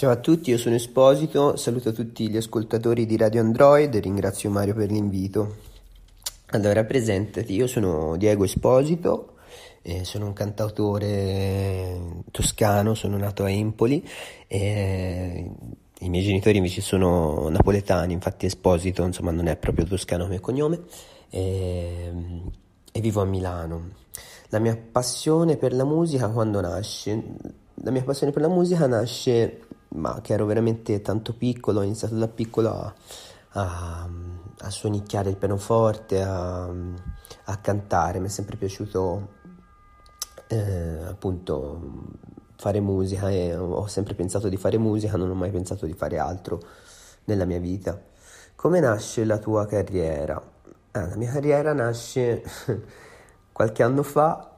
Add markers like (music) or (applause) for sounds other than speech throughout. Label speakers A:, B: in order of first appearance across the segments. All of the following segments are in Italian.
A: Ciao a tutti, io sono Esposito, saluto tutti gli ascoltatori di Radio Android e ringrazio Mario per l'invito. Allora, presentati, io sono Diego Esposito, eh, sono un cantautore toscano, sono nato a Empoli. Eh, i miei genitori invece sono napoletani, infatti Esposito insomma, non è proprio toscano come cognome e, ehm, e, vivo a Milano. La mia passione per la musica quando nasce? La mia passione per la musica nasce ma che ero veramente tanto piccolo, ho iniziato da piccolo a, a, a suonicchiare il pianoforte, a, a, cantare, mi è sempre piaciuto eh, appunto fare musica e ho sempre pensato di fare musica, non ho mai pensato di fare altro nella mia vita. Come nasce la tua carriera? Ah, la mia carriera nasce (laughs) qualche anno fa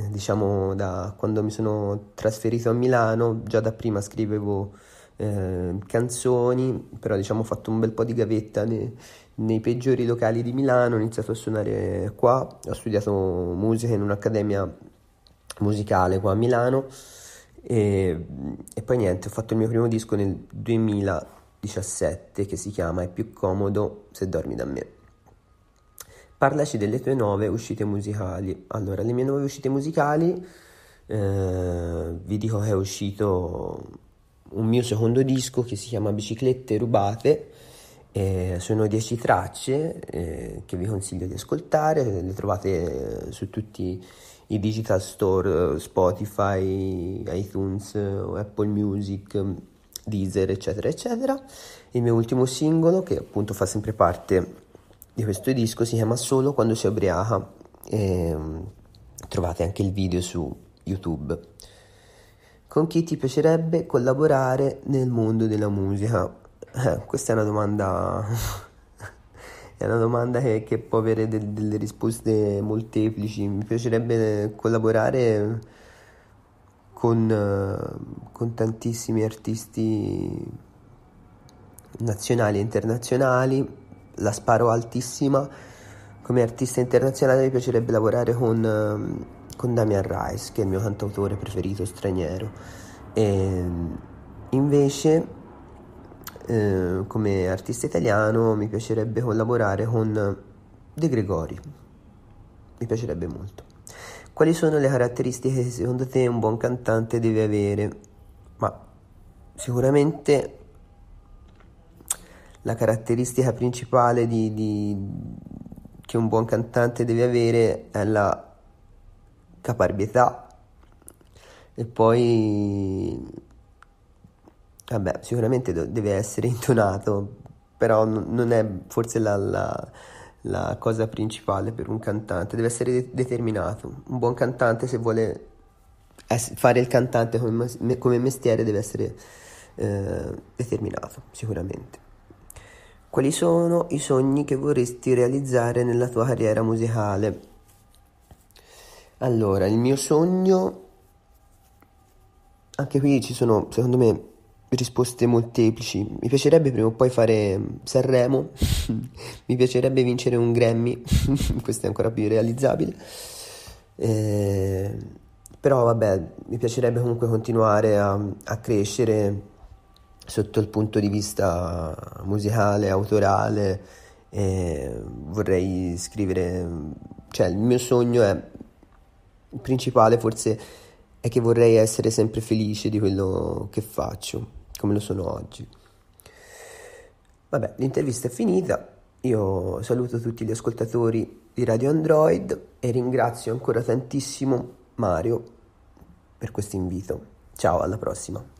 A: eh, diciamo da quando mi sono trasferito a Milano, già da prima scrivevo eh, canzoni, però diciamo ho fatto un bel po' di gavetta nei, nei peggiori locali di Milano, ho iniziato a suonare qua, ho studiato musica in un'accademia musicale qua a Milano e, e poi niente, ho fatto il mio primo disco nel 2017 che si chiama È più comodo se dormi da me. Parlaci delle tue nuove uscite musicali. Allora, le mie nuove uscite musicali, eh, vi dico che è uscito un mio secondo disco che si chiama Biciclette Rubate. Eh, sono 10 tracce eh, che vi consiglio di ascoltare, le trovate su tutti i digital store, Spotify, iTunes, Apple Music, Deezer, eccetera, eccetera. Il mio ultimo singolo, che appunto fa sempre parte di questo disco si chiama Solo quando si ubriaca e ehm, trovate anche il video su YouTube. Con chi ti piacerebbe collaborare nel mondo della musica? Eh, questa è una domanda (laughs) è una domanda che, che può avere de- delle risposte molteplici. Mi piacerebbe collaborare con, eh, con, tantissimi artisti nazionali e internazionali la sparo altissima. Come artista internazionale mi piacerebbe lavorare con, ehm, con Damian Rice, che è il mio cantautore preferito straniero. E invece, eh, come artista italiano, mi piacerebbe collaborare con De Gregori. Mi piacerebbe molto. Quali sono le caratteristiche che secondo te un buon cantante deve avere? Ma sicuramente la caratteristica principale di, di, che un buon cantante deve avere è la caparbietà e poi vabbè sicuramente deve essere intonato però non è forse la, la, la cosa principale per un cantante deve essere de- determinato un buon cantante se vuole es- fare il cantante come, come mestiere deve essere eh, determinato sicuramente quali sono i sogni che vorresti realizzare nella tua carriera musicale? Allora, il mio sogno, anche qui ci sono secondo me risposte molteplici. Mi piacerebbe prima o poi fare Sanremo, (laughs) mi piacerebbe vincere un Grammy, (laughs) questo è ancora più realizzabile. Eh, però vabbè, mi piacerebbe comunque continuare a, a crescere sotto il punto di vista musicale, autorale, eh, vorrei scrivere, cioè il mio sogno è, il principale forse è che vorrei essere sempre felice di quello che faccio, come lo sono oggi. Vabbè, l'intervista è finita, io saluto tutti gli ascoltatori di Radio Android e ringrazio ancora tantissimo Mario per questo invito. Ciao, alla prossima.